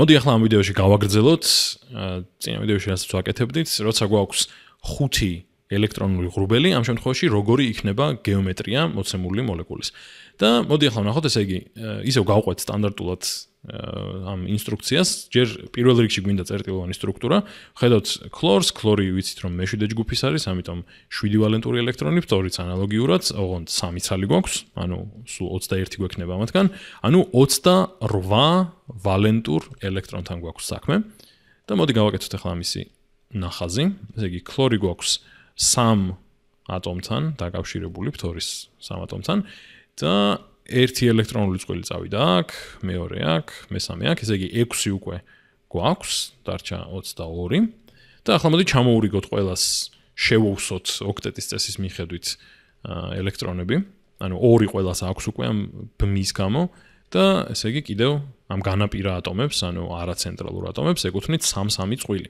მოდი ახლა ამ ვიდეოში გავაგრძელოთ. წინა ვიდეოში რასაც ვაკეთებდით, როცა გვაქვს 5 ელექტრონული ღრუბელი ამ შემთხვევაში როგორი იქნება გეომეტრია მოცემული მოლეკულის. და მოდი ახლა ნახოთ, ესე იგი, ისევ გავყვეთ სტანდარტულად ამ ინსტრუქციას. ჯერ პირველ რიგში გვინდა წერტილოვანი სტრუქტურა. ხედავთ ქლორს, ქლორი ვიცით რომ მეშვიდე ჯგუფის არის, ამიტომ შვიდი ვალენტური ელექტრონი, ვთორიც ანალოგიურად, ოღონდ სამი ცალი გვაქვს, ანუ სულ 21 გვექნება ამათგან, ანუ 28 ვალენტურ ელექტრონთან გვაქვს საქმე. და მოდი გავაკეთოთ ახლა ამისი ნახაზი. ესე იგი, ქლორი გვაქვს 28 სამ ატომთან დაკავშირებული ფთორის სამ ატომთან და ერთი ელექტრონული წყვილი წავიდა აქ, მეორე აქ, მესამე აქ, ესე იგი 6 უკვე გვაქვს, დარჩა 22. და ახლა მოდი ჩამოურიგოთ ყველას, შევოვსოთ ოქტეტის წესის მიხედვით ელექტრონები, ანუ ორი ყველას აქვს უკვე ამ ბმის გამო და ესე იგი კიდევ ამ განაპირა ატომებს, ანუ არაცენტრალურ ატომებს ეკუთვნით 3-3 წყვილი.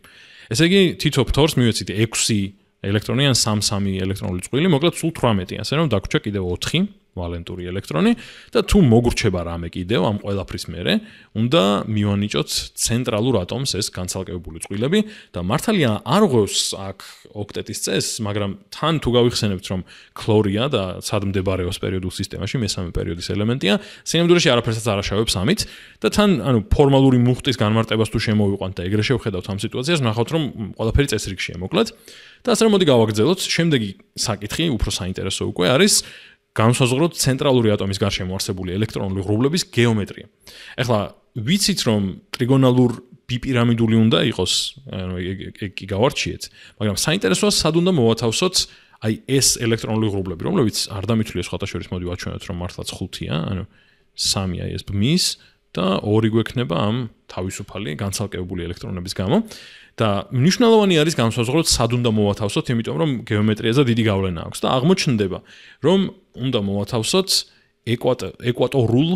ესე იგი თითო ფთორს მივეცით 6 ელექტრონი ან 3-3 ელექტრონული წვილი, მოკლედ სულ 18, ასე რომ დაგვრჩა კიდევ 4. ვალენტური ელექტრონი და თუ მოგურჩება რამე კიდევ ამ ყველაფრის მერე, უნდა მივანიჭოთ ცენტრალურ ატომს ეს განცალკევებული წვლილები და მართალია არ ღვევს აქ ოქტეტის წესს, მაგრამ თან თუ გავიხსენებთ რომ ქლორია და სად მდებარეობს პერიოდულ სისტემაში მესამე პერიოდის ელემენტია, სინამდვილეში არაფერსაც არ აღშავებს ამით და თან ანუ ფორმალური მუხტის განმარტებას თუ შემოვიყვანთ და ეგრე შევხედავთ ამ სიტუაციას, ნახავთ რომ ყველაფერი წეს რიგშია მოკლედ. და ასე რომ მოდი გავაგრძელოთ, შემდეგი საკითხი უფრო საინტერესო უკვე არის განსაზღვროთ ცენტრალური ატომის გარშემო არსებული ელექტრონული ღრუბლების გეომეტრია. ეხლა ვიცით რომ ტრიგონალურ ბიპირამიდული უნდა იყოს, ანუ ეგ კი გავარჩიეთ, მაგრამ საინტერესოა სად უნდა მოვათავსოთ აი ეს ელექტრონული ღრუბლები, რომლებიც არ დამითვლიეს ხოთა შორის მოდი ვაჩვენოთ რომ მართლაც 5-ია, ანუ 3-ია ეს ბმის, და ორი გვექნება ამ თავისუფალი განცალკევებული ელექტრონების გამო და მნიშვნელოვანი არის განსაზღვროთ სად უნდა მოვათავსოთ, იმიტომ რომ გეომეტრიაზე დიდი გავლენა აქვს და აღმოჩნდება რომ უნდა მოვათავსოთ ეკვატორულ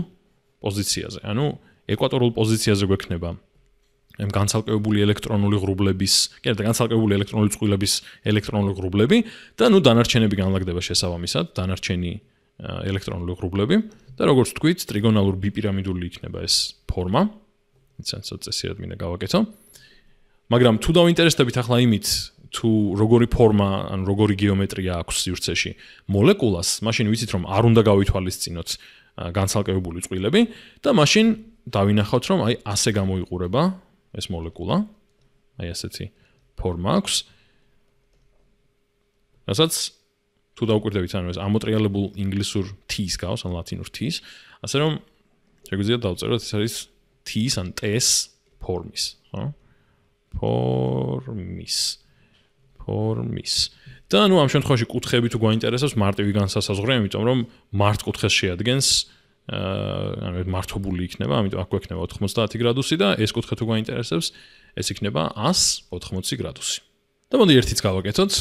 პოზიციაზე. ანუ ეკვატორულ პოზიციაზე გვექნება ამ განცალკევებული ელექტრონული ღრუბლების, კერძოდ განცალკევებული ელექტრონული წყვილების ელექტრონული ღრუბლები და ნუ დანარჩენები განლაგდება შესაბამისად, დანარჩენი ელექტრონული რუბლები და როგორც თქვით, ტრიგონალურ ბიპირამიდული იქნება ეს ფორმა. იცენსო წესიად მინდა გავაკეთო. მაგრამ თუ დავინტერესდებით ახლა იმით, თუ როგორი ფორმა, ან როგორი გეომეტრია აქვს სივრცეში მოლეკულას, მაშინ ვიცით რომ არ უნდა გავითვალისწინოთ განცალკევებული წვლილები და მაშინ დავინახავთ რომ აი ასე გამოიყურება ეს მოლეკულა. აი ასეთი ფორმა აქვს. რასაც თუ დაუკვირდებით ანუ ეს ამოტრიალებულ ინგლისურ t-ის გავს ან ლათინურ t-ის ასე რომ შეგვიძლია დავწეროთ ეს არის t-ის ან t-ის ფორმის ხო ფორმის ფორმის და ანუ ამ შემთხვევაში კუთხეები თუ გვაინტერესებს მარტივი განსასაზღვრია იმიტომ რომ მარტ კუთხეს შეადგენს აა ანუ მარტობული იქნება ამიტომ აქ გვექნება 90 გრადუსი და ეს კუთხე თუ გვაინტერესებს ეს იქნება 180 გრადუსი და მოდი ერთიც გავაკეთოთ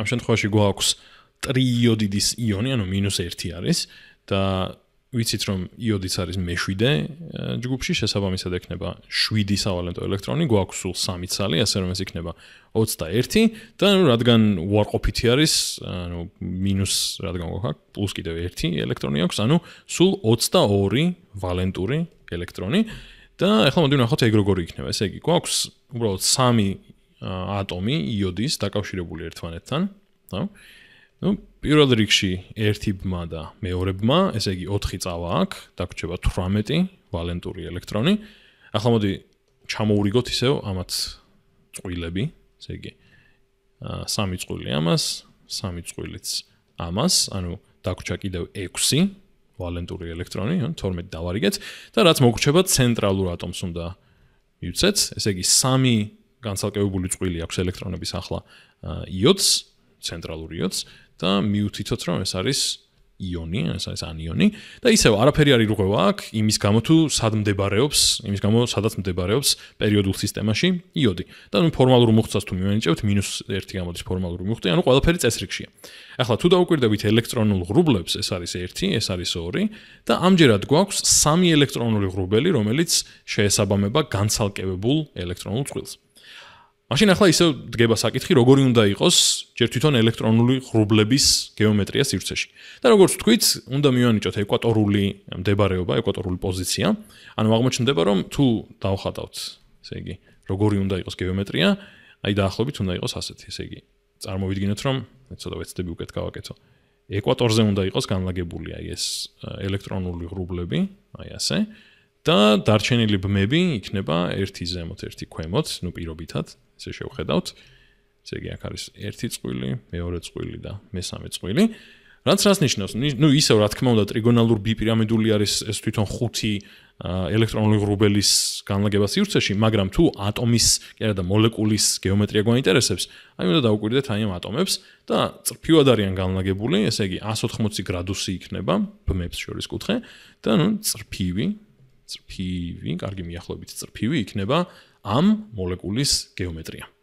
ამ შემთხვევაში გვაქვს აა ტრიიოდიდის იონი, ანუ მინუს 1 არის და ვიცით რომ იოდიც არის მე7 ჯგუფში, შესაბამისად ექნება 7 სავალენტო ელექტრონი, გვაქვს სულ 3 ცალი, ასე რომ ეს იქნება 21 და ანუ რადგან უარყოფითი არის, ანუ მინუს რადგან გვაქვს, პლუს კიდევ 1 ელექტრონი აქვს, ანუ სულ 22 ვალენტური ელექტრონი და ახლა მოდი ვნახოთ ეგ როგორი იქნება. ესე იგი, გვაქვს უბრალოდ 3 ატომი იოდის დაკავშირებული ერთმანეთთან, ხო? ну პირველ რიგში ერთი ბმა და მეორე ბმა, ესე იგი 4 წავა აქვს, დაგვრჩება 18 ვალენტური ელექტრონი. ახლა მოდი ჩამოურიგოთ ისევ ამაც წვილები, ესე იგი აა სამი წვილი ამას, სამი წვილიც ამას, ანუ დაგვრჩა კიდევ 6 ვალენტური ელექტრონი, ან 12 დავარიგეთ და რაც მოგრჩება ცენტრალურ ატომს უნდა მივცეთ, ესე იგი სამი განცალკევებული წვილი აქვს ელექტრონების ახლა აა იოც, ცენტრალური იოც. და მიუთითოთ რომ ეს არის იონი, ეს არის ანიონი და ისევ არაფერი არ ირღვევა აქ იმის გამო თუ სად მდებარეობს, იმის გამო სადაც მდებარეობს პერიოდულ სისტემაში იოდი. და ნუ ფორმალურ მუხტსაც თუ მივანიჭებთ -1 გამოდის ფორმალურ მუხტი, ანუ ყველაფერი წესრიგშია. ახლა თუ დაუკვირდებით ელექტრონულ ღრუბლებს, ეს არის 1, ეს არის 2 და ამჯერად გვაქვს სამი ელექტრონული ღრუბელი, რომელიც შეესაბამება განცალკევებულ ელექტრონულ წვილს. მაშინ ახლა ისევ დგება საკითხი, როგორი უნდა იყოს ჯერ თვითონ ელექტრონული ღრუბლების გეომეტრია სივრცეში. და როგორც ვთქვით, უნდა მივანიჭოთ ეკვატორული მდებარეობა, ეკვატორული პოზიცია. ანუ აღმოჩნდება, რომ თუ დავხატავთ, ესე იგი, როგორი უნდა იყოს გეომეტრია, აი დაახლოებით უნდა იყოს ასეთი, ესე იგი. წარმოვიდგინოთ, რომ ცოტა ვეცდები უკეთ გავაკეთო. ეკვატორზე უნდა იყოს განლაგებული აი ეს ელექტრონული ღრუბლები, აი ასე. და დარჩენილი ბმები იქნება ერთი ზემოთ, ერთი ქვემოთ, ну პირობითად, ესე შევხედავთ. ესე იგი აქ არის ერთი წვილი, მეორე წვილი და მესამე წვილი. რაც რას ნიშნავს? ну ისევ რა თქმა უნდა ტრიგონალურ ბიპირამიდული არის ეს თვითონ ხუთი ელექტრონული ღრუბელის განლაგება სივრცეში, მაგრამ თუ ატომის, კი არა და მოლეკულის გეომეტრია გვაინტერესებს, აი უნდა დავკვირდეთ აი ამ ატომებს და წრფივად არიან განლაგებული, ესე იგი 180 გრადუსი იქნება ბმებს შორის კუთხე და ну წრფივი წრფივი, კარგი მიახლოებით წრფივი იქნება ამ მოლეკულის გეომეტრია.